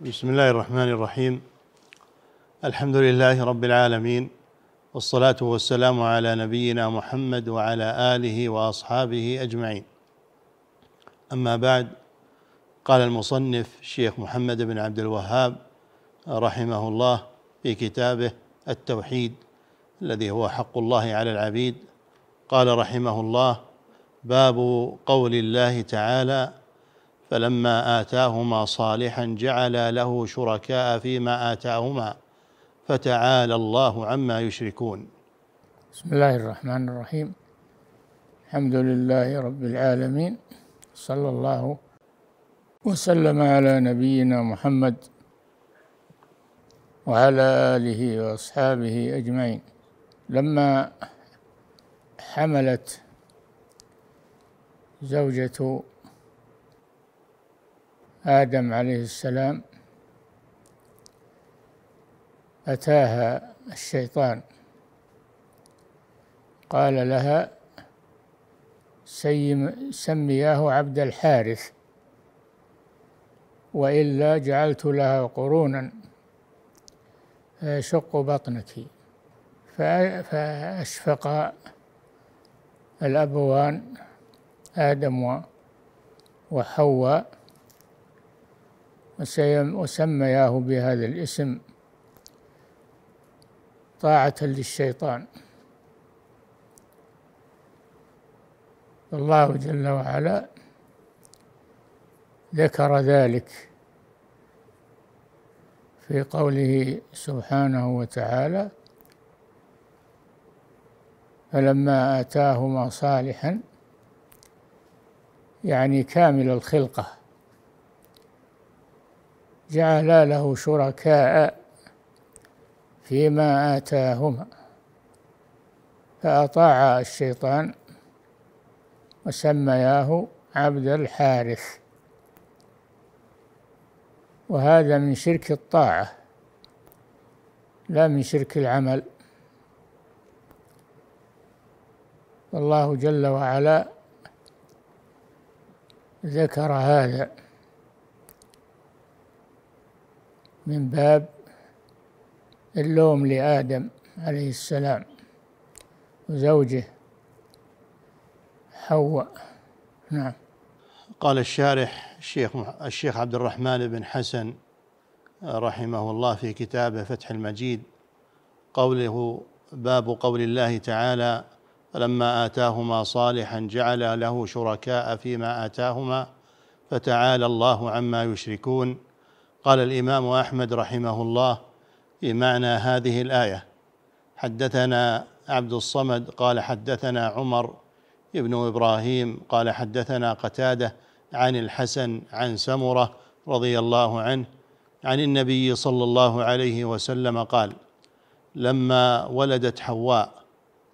بسم الله الرحمن الرحيم الحمد لله رب العالمين والصلاه والسلام على نبينا محمد وعلى اله واصحابه اجمعين اما بعد قال المصنف الشيخ محمد بن عبد الوهاب رحمه الله في كتابه التوحيد الذي هو حق الله على العبيد قال رحمه الله باب قول الله تعالى فلما آتاهما صالحا جعلا له شركاء فيما آتاهما فتعالى الله عما يشركون بسم الله الرحمن الرحيم الحمد لله رب العالمين صلى الله وسلم على نبينا محمد وعلى آله وأصحابه أجمعين لما حملت زوجة آدم عليه السلام أتاها الشيطان قال لها سمياه عبد الحارث وإلا جعلت لها قرونا شق بطنك فأشفق الأبوان آدم وحواء وسمياه بهذا الاسم طاعة للشيطان الله جل وعلا ذكر ذلك في قوله سبحانه وتعالى فلما آتاهما صالحا يعني كامل الخلقه جعلا له شركاء فيما آتاهما فأطاع الشيطان وسمياه عبد الحارث وهذا من شرك الطاعة لا من شرك العمل والله جل وعلا ذكر هذا من باب اللوم لآدم عليه السلام وزوجه حواء نعم قال الشارح الشيخ الشيخ عبد الرحمن بن حسن رحمه الله في كتابه فتح المجيد قوله باب قول الله تعالى فلما آتاهما صالحا جعل له شركاء فيما آتاهما فتعالى الله عما يشركون قال الامام احمد رحمه الله في معنى هذه الايه حدثنا عبد الصمد قال حدثنا عمر ابن ابراهيم قال حدثنا قتاده عن الحسن عن سمره رضي الله عنه عن النبي صلى الله عليه وسلم قال لما ولدت حواء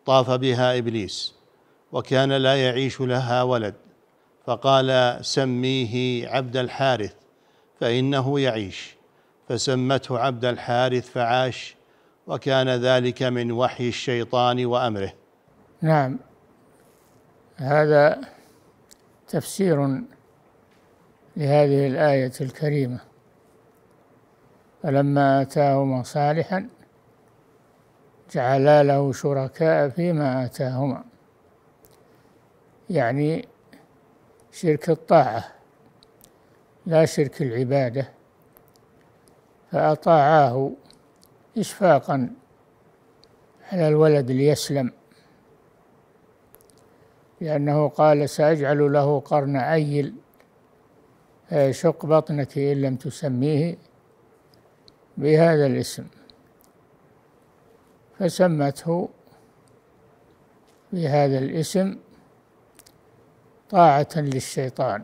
طاف بها ابليس وكان لا يعيش لها ولد فقال سميه عبد الحارث فإنه يعيش فسمته عبد الحارث فعاش وكان ذلك من وحي الشيطان وأمره نعم هذا تفسير لهذه الآية الكريمة فلما آتاهما صالحا جعلا له شركاء فيما آتاهما يعني شرك الطاعة لا شرك العبادة فأطاعاه إشفاقا على الولد ليسلم لأنه قال سأجعل له قرن عيل فيشق بطنك إن لم تسميه بهذا الاسم فسمته بهذا الاسم طاعة للشيطان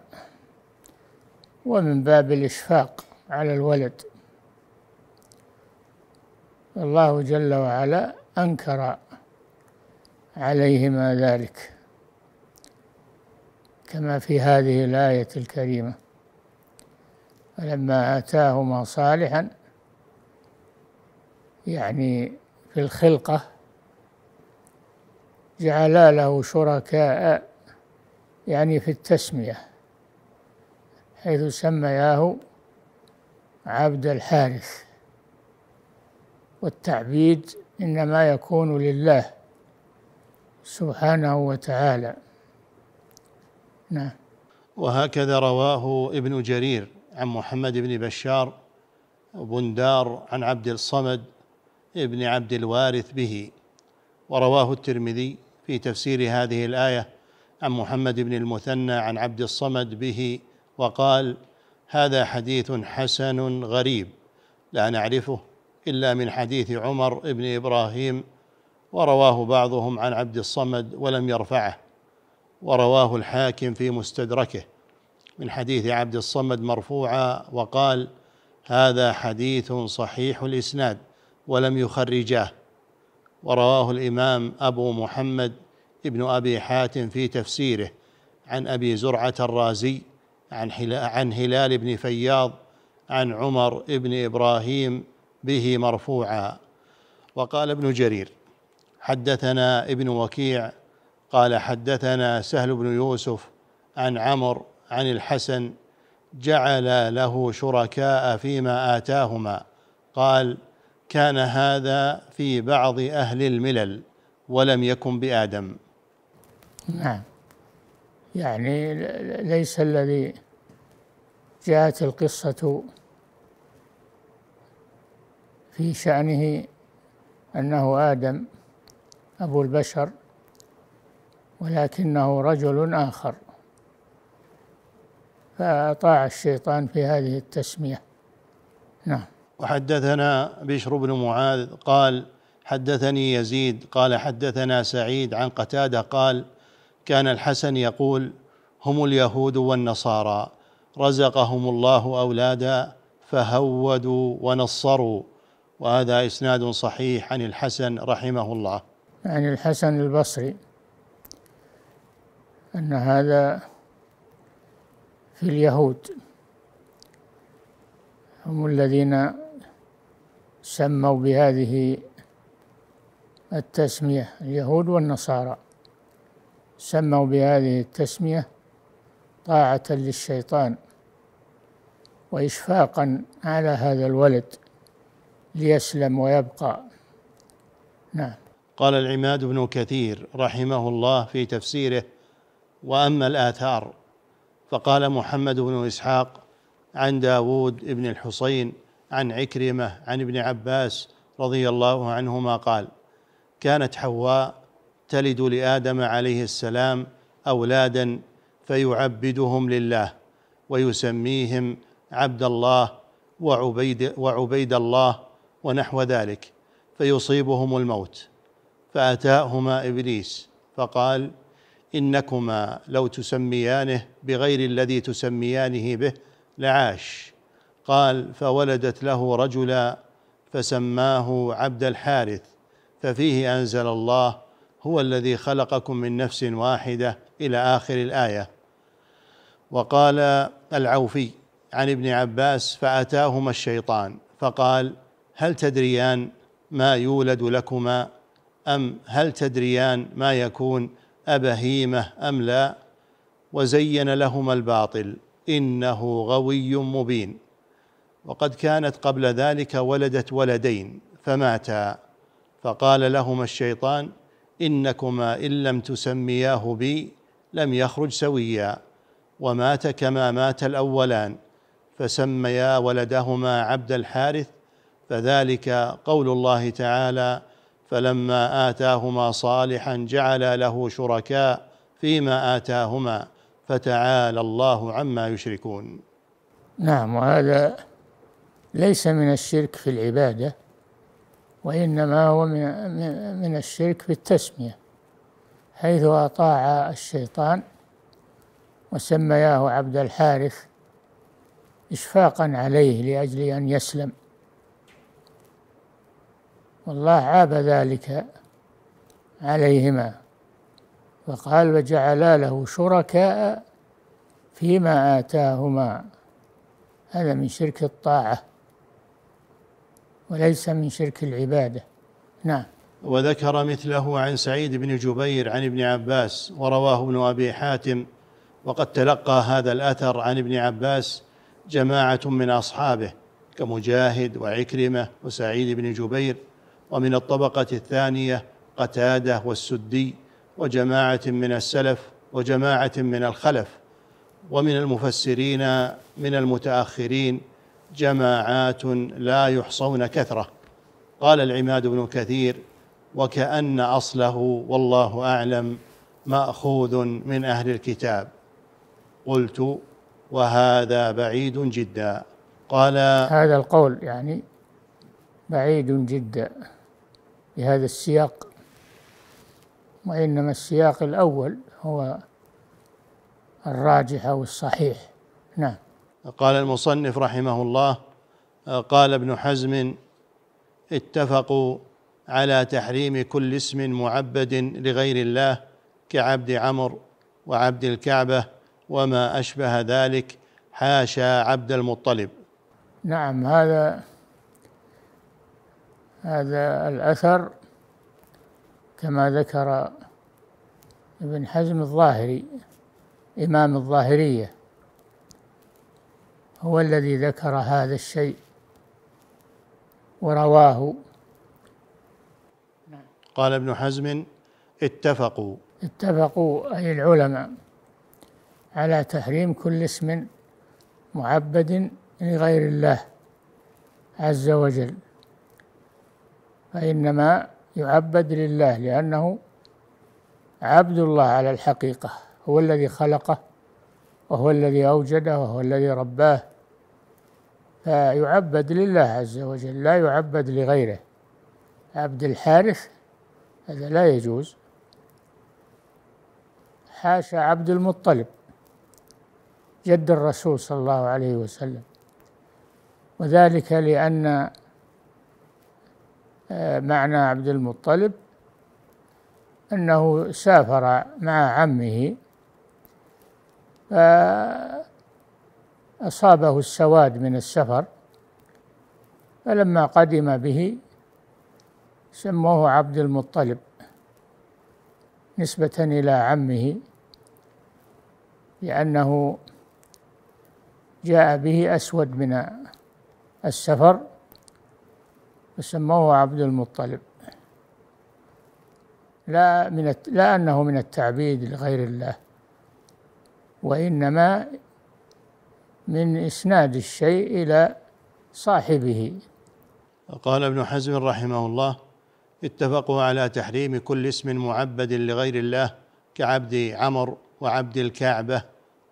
ومن باب الإشفاق على الولد الله جل وعلا أنكر عليهما ذلك كما في هذه الآية الكريمة فلما آتاهما صالحا يعني في الخلقة جعلا له شركاء يعني في التسمية حيث سمياه عبد الحارث والتعبيد إنما يكون لله سبحانه وتعالى نعم وهكذا رواه ابن جرير عن محمد بن بشار بندار عن عبد الصمد ابن عبد الوارث به ورواه الترمذي في تفسير هذه الآية عن محمد بن المثنى عن عبد الصمد به وقال هذا حديث حسن غريب لا نعرفه إلا من حديث عمر بن إبراهيم ورواه بعضهم عن عبد الصمد ولم يرفعه ورواه الحاكم في مستدركه من حديث عبد الصمد مرفوعا وقال هذا حديث صحيح الاسناد ولم يخرجاه ورواه الامام ابو محمد ابن ابي حاتم في تفسيره عن ابي زرعه الرازي عن عن هلال بن فياض عن عمر بن ابراهيم به مرفوعا وقال ابن جرير حدثنا ابن وكيع قال حدثنا سهل بن يوسف عن عمر عن الحسن جعل له شركاء فيما اتاهما قال كان هذا في بعض اهل الملل ولم يكن بادم نعم يعني ليس الذي جاءت القصة في شأنه أنه آدم أبو البشر ولكنه رجل آخر فأطاع الشيطان في هذه التسمية نعم وحدثنا بشر بن معاذ قال حدثني يزيد قال حدثنا سعيد عن قتادة قال كان الحسن يقول هم اليهود والنصارى رزقهم الله اولادا فهودوا ونصروا وهذا اسناد صحيح عن الحسن رحمه الله عن الحسن البصري ان هذا في اليهود هم الذين سموا بهذه التسميه اليهود والنصارى سموا بهذه التسمية طاعة للشيطان وإشفاقا على هذا الولد ليسلم ويبقى نعم قال العماد بن كثير رحمه الله في تفسيره وأما الآثار فقال محمد بن إسحاق عن داود بن الحصين عن عكرمة عن ابن عباس رضي الله عنهما قال كانت حواء تلد لادم عليه السلام اولادا فيعبدهم لله ويسميهم عبد الله وعبيد وعبيد الله ونحو ذلك فيصيبهم الموت فاتاهما ابليس فقال انكما لو تسميانه بغير الذي تسميانه به لعاش قال فولدت له رجلا فسماه عبد الحارث ففيه انزل الله هو الذي خلقكم من نفس واحده الى اخر الايه وقال العوفي عن ابن عباس فاتاهما الشيطان فقال هل تدريان ما يولد لكما ام هل تدريان ما يكون ابهيمه ام لا وزين لهما الباطل انه غوي مبين وقد كانت قبل ذلك ولدت ولدين فماتا فقال لهما الشيطان إنكما إن لم تسمياه بي لم يخرج سويا ومات كما مات الأولان فسميا ولدهما عبد الحارث فذلك قول الله تعالى فلما آتاهما صالحا جعل له شركاء فيما آتاهما فتعالى الله عما يشركون نعم وهذا ليس من الشرك في العباده وإنما هو من من الشرك في التسمية حيث أطاع الشيطان وسمياه عبد الحارث إشفاقا عليه لأجل أن يسلم والله عاب ذلك عليهما فقال وجعلا له شركاء فيما آتاهما هذا من شرك الطاعة وليس من شرك العبادة نعم وذكر مثله عن سعيد بن جبير عن ابن عباس ورواه ابن أبي حاتم وقد تلقى هذا الأثر عن ابن عباس جماعة من أصحابه كمجاهد وعكرمة وسعيد بن جبير ومن الطبقة الثانية قتادة والسدي وجماعة من السلف وجماعة من الخلف ومن المفسرين من المتأخرين جماعات لا يحصون كثره قال العماد بن كثير وكأن أصله والله أعلم مأخوذ من أهل الكتاب قلت وهذا بعيد جدا قال هذا القول يعني بعيد جدا بهذا السياق وإنما السياق الأول هو الراجح أو الصحيح نعم قال المصنف رحمه الله قال ابن حزم اتفقوا على تحريم كل اسم معبد لغير الله كعبد عمر وعبد الكعبه وما اشبه ذلك حاشا عبد المطلب نعم هذا هذا الاثر كما ذكر ابن حزم الظاهري إمام الظاهرية هو الذي ذكر هذا الشيء ورواه قال ابن حزم اتفقوا اتفقوا أي العلماء على تحريم كل اسم معبد لغير الله عز وجل فإنما يعبد لله لأنه عبد الله على الحقيقة هو الذي خلقه وهو الذي أوجده وهو الذي رباه فيعبد لله عز وجل لا يعبد لغيره عبد الحارث هذا لا يجوز حاشا عبد المطلب جد الرسول صلى الله عليه وسلم وذلك لأن آه، معنى عبد المطلب أنه سافر مع عمه فأصابه السواد من السفر فلما قدم به سموه عبد المطلب نسبة إلى عمه لأنه جاء به أسود من السفر فسموه عبد المطلب لا من لا أنه من التعبيد لغير الله وإنما من إسناد الشيء إلى صاحبه قال ابن حزم رحمه الله اتفقوا على تحريم كل اسم معبد لغير الله كعبد عمر وعبد الكعبة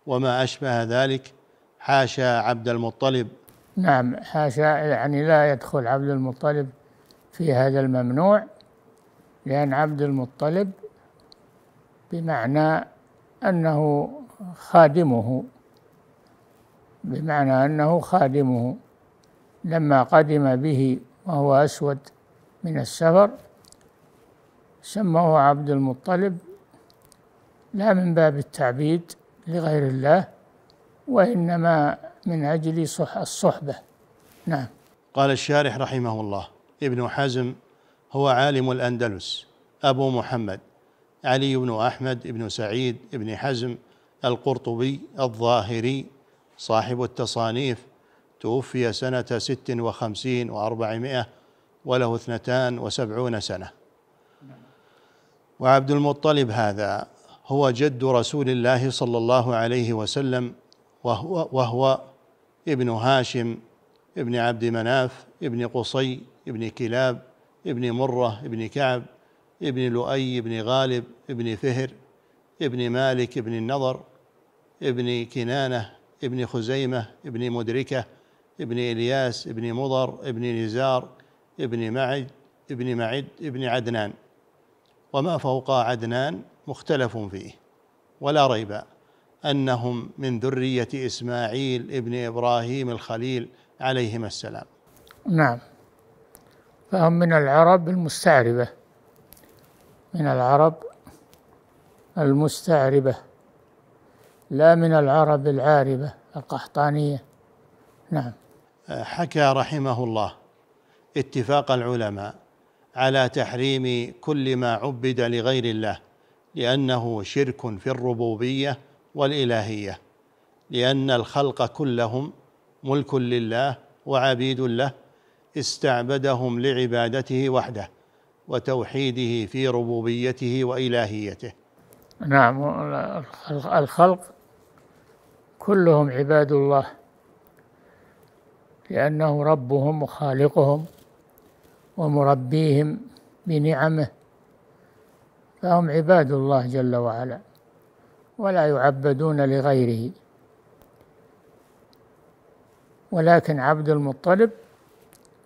وما أشبه ذلك حاشا عبد المطلب نعم حاشا يعني لا يدخل عبد المطلب في هذا الممنوع لأن عبد المطلب بمعنى أنه خادمه بمعنى أنه خادمه لما قدم به وهو أسود من السفر سموه عبد المطلب لا من باب التعبيد لغير الله وإنما من أجل الصحبة نعم قال الشارح رحمه الله ابن حزم هو عالم الأندلس أبو محمد علي بن أحمد بن سعيد بن حزم القرطبي الظاهري صاحب التصانيف توفي سنة ست وخمسين وأربعمائة وله اثنتان وسبعون سنة وعبد المطلب هذا هو جد رسول الله صلى الله عليه وسلم وهو, وهو ابن هاشم ابن عبد مناف ابن قصي ابن كلاب ابن مرة ابن كعب ابن لؤي ابن غالب ابن فهر ابن مالك ابن النضر ابن كنانة ابن خزيمة ابن مدركة ابن إلياس ابن مضر ابن نزار ابن معد ابن معد ابن عدنان وما فوق عدنان مختلف فيه ولا ريب أنهم من ذرية إسماعيل ابن إبراهيم الخليل عليهما السلام نعم فهم من العرب المستعربة من العرب المستعربة لا من العرب العاربة القحطانية نعم حكى رحمه الله اتفاق العلماء على تحريم كل ما عبد لغير الله لأنه شرك في الربوبية والإلهية لأن الخلق كلهم ملك لله وعبيد له استعبدهم لعبادته وحده وتوحيده في ربوبيته وإلهيته نعم الخلق كلهم عباد الله لأنه ربهم وخالقهم ومربيهم بنعمه فهم عباد الله جل وعلا ولا يعبدون لغيره ولكن عبد المطلب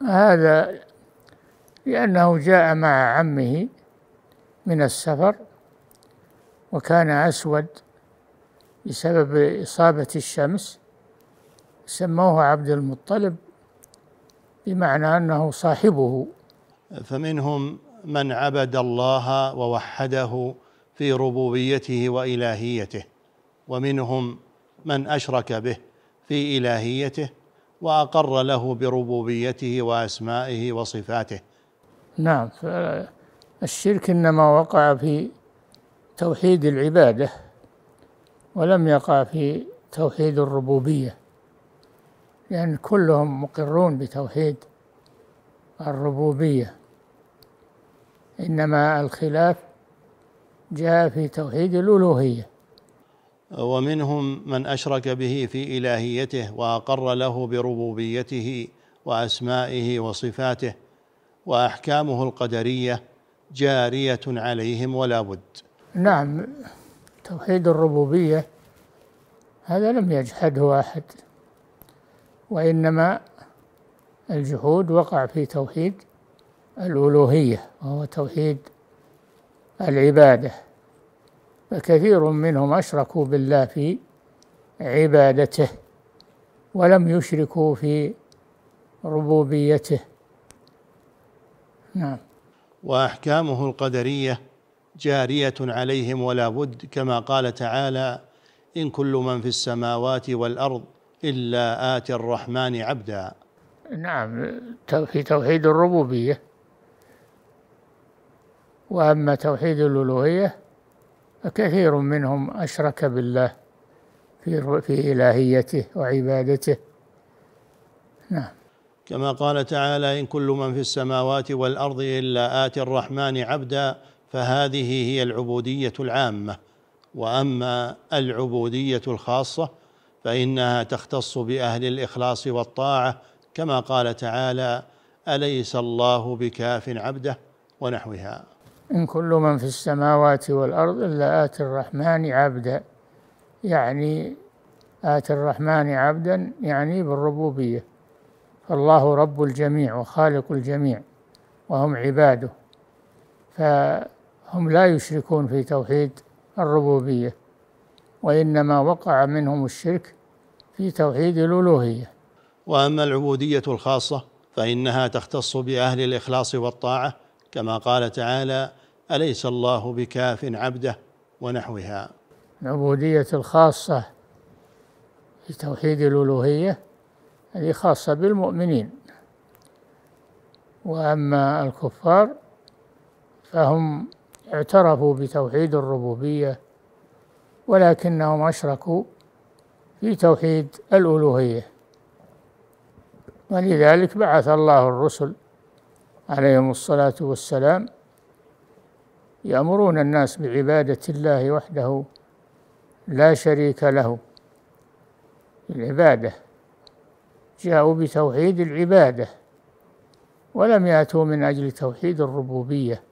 هذا لأنه جاء مع عمه من السفر وكان أسود بسبب إصابة الشمس سموه عبد المطلب بمعنى أنه صاحبه فمنهم من عبد الله ووحده في ربوبيته وإلهيته ومنهم من أشرك به في إلهيته وأقر له بربوبيته وأسمائه وصفاته نعم الشرك إنما وقع في توحيد العبادة ولم يقع في توحيد الربوبية لأن كلهم مقرون بتوحيد الربوبية إنما الخلاف جاء في توحيد الألوهية ومنهم من أشرك به في إلهيته وأقر له بربوبيته وأسمائه وصفاته وأحكامه القدرية جارية عليهم ولا بد نعم توحيد الربوبية هذا لم يجحده أحد وإنما الجهود وقع في توحيد الألوهية وهو توحيد العبادة فكثير منهم أشركوا بالله في عبادته ولم يشركوا في ربوبيته نعم وأحكامه القدرية جارية عليهم ولا بد كما قال تعالى إن كل من في السماوات والأرض إلا آتي الرحمن عبدا نعم في توحيد الربوبية وأما توحيد الألوهية فكثير منهم أشرك بالله في في إلهيته وعبادته نعم كما قال تعالى إن كل من في السماوات والأرض إلا آتي الرحمن عبدا فهذه هي العبوديه العامه واما العبوديه الخاصه فانها تختص باهل الاخلاص والطاعه كما قال تعالى اليس الله بكاف عبده ونحوها ان كل من في السماوات والارض الا اتي الرحمن عبدا يعني اتي الرحمن عبدا يعني بالربوبيه فالله رب الجميع وخالق الجميع وهم عباده ف هم لا يشركون في توحيد الربوبية وإنما وقع منهم الشرك في توحيد الألوهية وأما العبودية الخاصة فإنها تختص بأهل الإخلاص والطاعة كما قال تعالى أليس الله بكاف عبده ونحوها العبودية الخاصة في توحيد الألوهية هذه خاصة بالمؤمنين وأما الكفار فهم اعترفوا بتوحيد الربوبية ولكنهم أشركوا في توحيد الألوهية ولذلك بعث الله الرسل عليهم الصلاة والسلام يأمرون الناس بعبادة الله وحده لا شريك له العبادة جاءوا بتوحيد العبادة ولم يأتوا من أجل توحيد الربوبية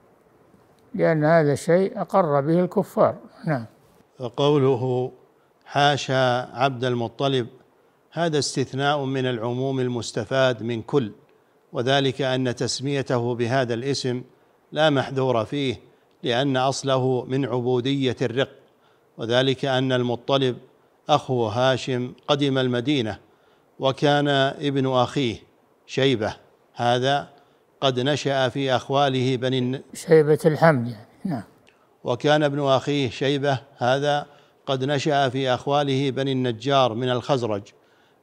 لأن هذا شيء أقر به الكفار نعم وقوله حاشا عبد المطلب هذا استثناء من العموم المستفاد من كل وذلك أن تسميته بهذا الاسم لا محذور فيه لأن أصله من عبودية الرق وذلك أن المطلب أخو هاشم قدم المدينة وكان ابن أخيه شيبة هذا قد نشأ في أخواله بني شيبة الحمد يعني نعم وكان ابن أخيه شيبة هذا قد نشأ في أخواله بني النجار من الخزرج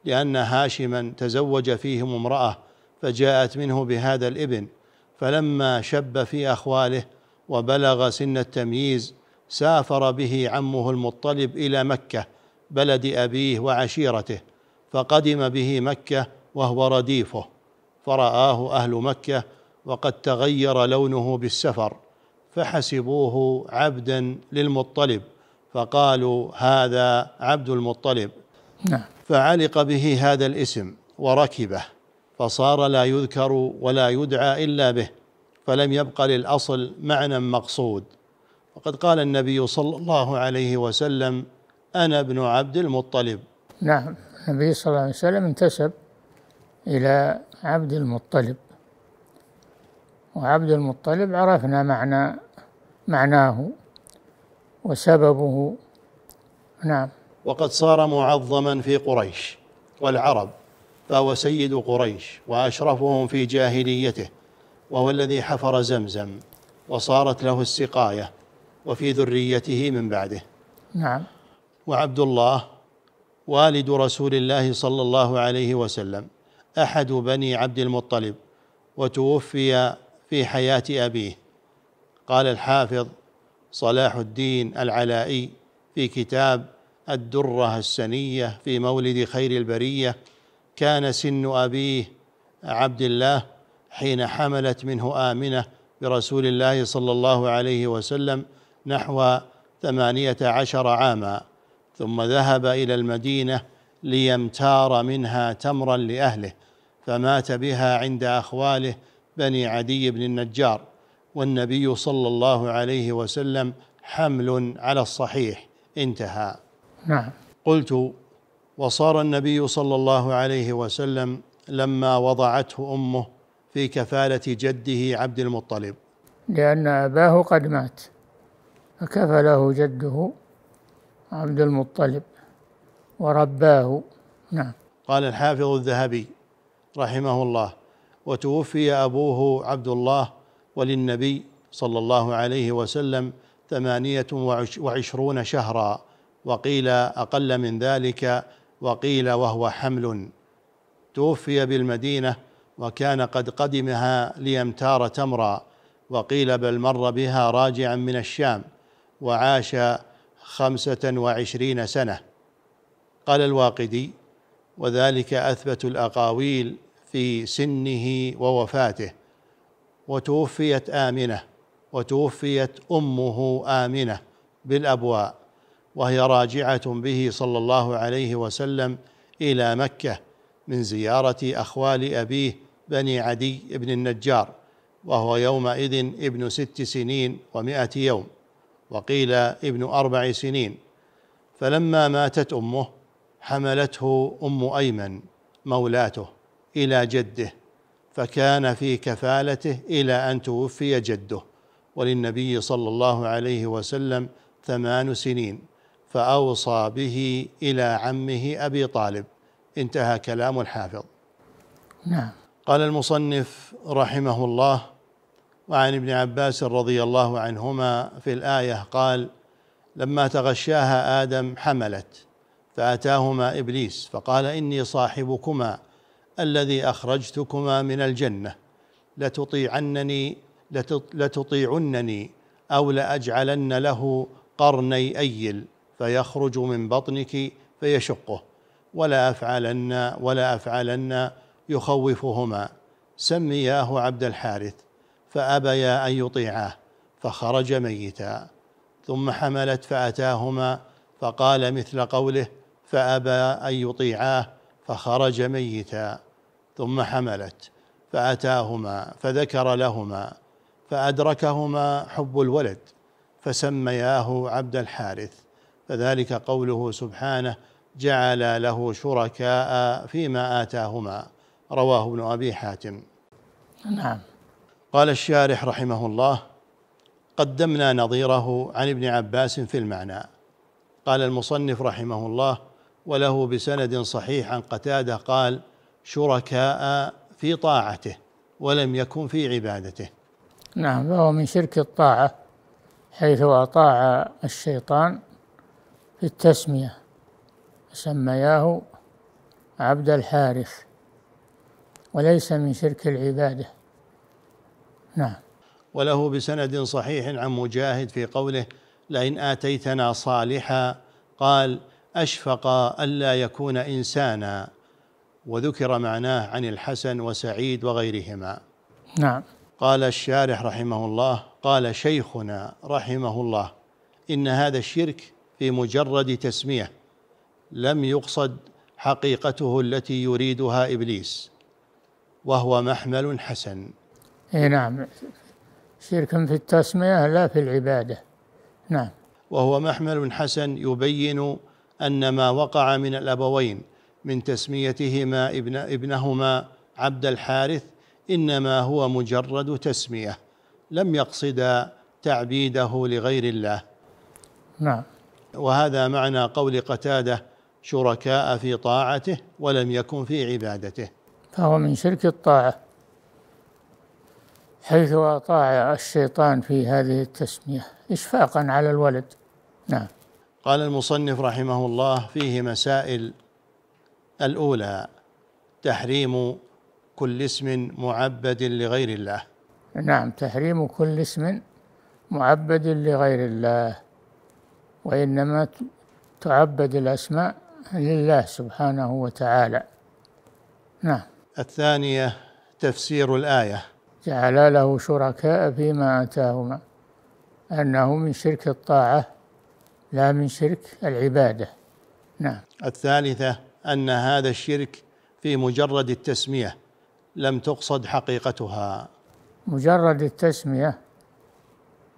لأن هاشما تزوج فيهم امرأة فجاءت منه بهذا الابن فلما شب في أخواله وبلغ سن التمييز سافر به عمه المطلب إلى مكة بلد أبيه وعشيرته فقدم به مكة وهو رديفه فرآه أهل مكة وقد تغير لونه بالسفر فحسبوه عبدا للمطلب فقالوا هذا عبد المطلب نعم فعلق به هذا الاسم وركبه فصار لا يذكر ولا يدعى الا به فلم يبق للاصل معنى مقصود وقد قال النبي صلى الله عليه وسلم انا ابن عبد المطلب نعم النبي صلى الله عليه وسلم انتسب الى عبد المطلب وعبد المطلب عرفنا معنى معناه وسببه نعم وقد صار معظما في قريش والعرب فهو سيد قريش واشرفهم في جاهليته وهو الذي حفر زمزم وصارت له السقايه وفي ذريته من بعده نعم وعبد الله والد رسول الله صلى الله عليه وسلم احد بني عبد المطلب وتوفي في حياه ابيه قال الحافظ صلاح الدين العلائي في كتاب الدره السنيه في مولد خير البريه كان سن ابيه عبد الله حين حملت منه امنه برسول الله صلى الله عليه وسلم نحو ثمانيه عشر عاما ثم ذهب الى المدينه ليمتار منها تمرا لاهله فمات بها عند أخواله بني عدي بن النجار والنبي صلى الله عليه وسلم حمل على الصحيح انتهى نعم قلت وصار النبي صلى الله عليه وسلم لما وضعته امه في كفاله جده عبد المطلب لان اباه قد مات فكفله جده عبد المطلب ورباه نعم قال الحافظ الذهبي رحمه الله وتوفي أبوه عبد الله وللنبي صلى الله عليه وسلم ثمانية وعشرون شهرا وقيل أقل من ذلك وقيل وهو حمل توفي بالمدينة وكان قد قدمها ليمتار تمرا وقيل بل مر بها راجعا من الشام وعاش خمسة وعشرين سنة قال الواقدي وذلك أثبت الأقاويل في سنه ووفاته وتوفيت امنه وتوفيت امه امنه بالابواء وهي راجعه به صلى الله عليه وسلم الى مكه من زياره اخوال ابيه بني عدي بن النجار وهو يومئذ ابن ست سنين ومائه يوم وقيل ابن اربع سنين فلما ماتت امه حملته ام ايمن مولاته الى جده فكان في كفالته الى ان توفي جده وللنبي صلى الله عليه وسلم ثمان سنين فاوصى به الى عمه ابي طالب انتهى كلام الحافظ نعم قال المصنف رحمه الله وعن ابن عباس رضي الله عنهما في الايه قال لما تغشاها ادم حملت فاتاهما ابليس فقال اني صاحبكما الذي اخرجتكما من الجنه لتطيعنني لتطيعنني او لاجعلن له قرني ايل فيخرج من بطنك فيشقه ولا افعلن ولا افعلن يخوفهما سمياه عبد الحارث فابيا ان يطيعاه فخرج ميتا ثم حملت فاتاهما فقال مثل قوله فابى ان يطيعاه فخرج ميتا ثم حملت فأتاهما فذكر لهما فأدركهما حب الولد فسمياه عبد الحارث فذلك قوله سبحانه جعل له شركاء فيما آتاهما رواه ابن أبي حاتم نعم قال الشارح رحمه الله قدمنا نظيره عن ابن عباس في المعنى قال المصنف رحمه الله وله بسند صحيح عن قتاده قال شركاء في طاعته ولم يكن في عبادته نعم فهو من شرك الطاعة حيث أطاع الشيطان في التسمية سمياه عبد الحارث وليس من شرك العبادة نعم وله بسند صحيح عن مجاهد في قوله لئن آتيتنا صالحا قال أشفق ألا يكون إنسانا وذكر معناه عن الحسن وسعيد وغيرهما نعم قال الشارح رحمه الله قال شيخنا رحمه الله ان هذا الشرك في مجرد تسميه لم يقصد حقيقته التي يريدها ابليس وهو محمل حسن اي نعم شرك في التسميه لا في العباده نعم وهو محمل حسن يبين ان ما وقع من الابوين من تسميتهما ابن ابنهما عبد الحارث انما هو مجرد تسميه لم يقصد تعبيده لغير الله نعم وهذا معنى قول قتاده شركاء في طاعته ولم يكن في عبادته فهو من شرك الطاعه حيث اطاع الشيطان في هذه التسميه اشفاقا على الولد نعم قال المصنف رحمه الله فيه مسائل الأولى تحريم كل اسم معبد لغير الله نعم تحريم كل اسم معبد لغير الله وإنما تعبد الأسماء لله سبحانه وتعالى نعم الثانية تفسير الآية جعل له شركاء فيما آتاهما أنه من شرك الطاعة لا من شرك العبادة نعم الثالثة ان هذا الشرك في مجرد التسميه لم تقصد حقيقتها مجرد التسميه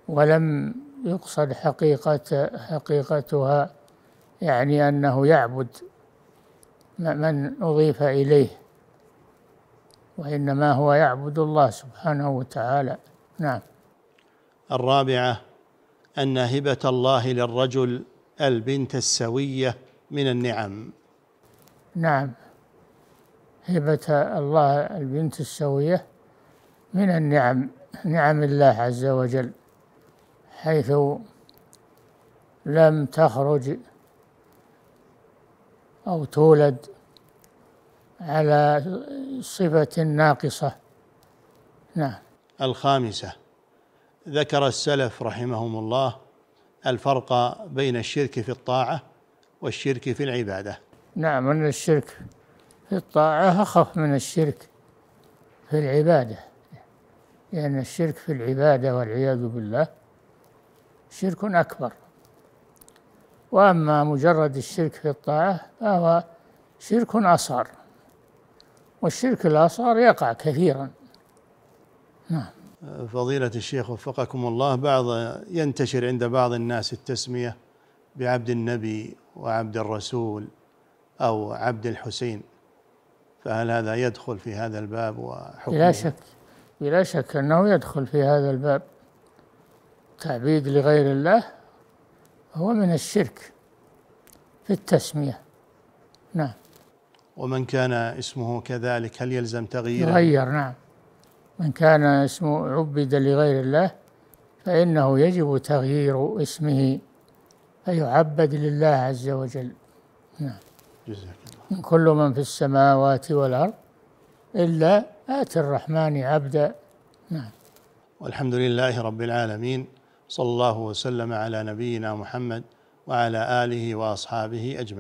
ولم يقصد حقيقه حقيقتها يعني انه يعبد من اضيف اليه وانما هو يعبد الله سبحانه وتعالى نعم الرابعه ان هبه الله للرجل البنت السويه من النعم نعم هبة الله البنت السوية من النعم نعم الله عز وجل حيث لم تخرج أو تولد على صفة ناقصة نعم الخامسة ذكر السلف رحمهم الله الفرق بين الشرك في الطاعة والشرك في العبادة نعم أن الشرك في الطاعة أخف من الشرك في العبادة لأن الشرك في العبادة والعياذ بالله شرك أكبر وأما مجرد الشرك في الطاعة فهو شرك أصغر والشرك الأصغر يقع كثيرا نعم فضيلة الشيخ وفقكم الله بعض ينتشر عند بعض الناس التسمية بعبد النبي وعبد الرسول أو عبد الحسين فهل هذا يدخل في هذا الباب وحكمه؟ بلا شك بلا شك أنه يدخل في هذا الباب تعبيد لغير الله هو من الشرك في التسمية نعم ومن كان اسمه كذلك هل يلزم تغييره؟ يغير نعم من كان اسمه عبد لغير الله فإنه يجب تغيير اسمه فيعبد لله عز وجل نعم جزاك الله كل من في السماوات والأرض إلا آتي الرحمن عبدا نعم والحمد لله رب العالمين صلى الله وسلم على نبينا محمد وعلى آله وأصحابه أجمعين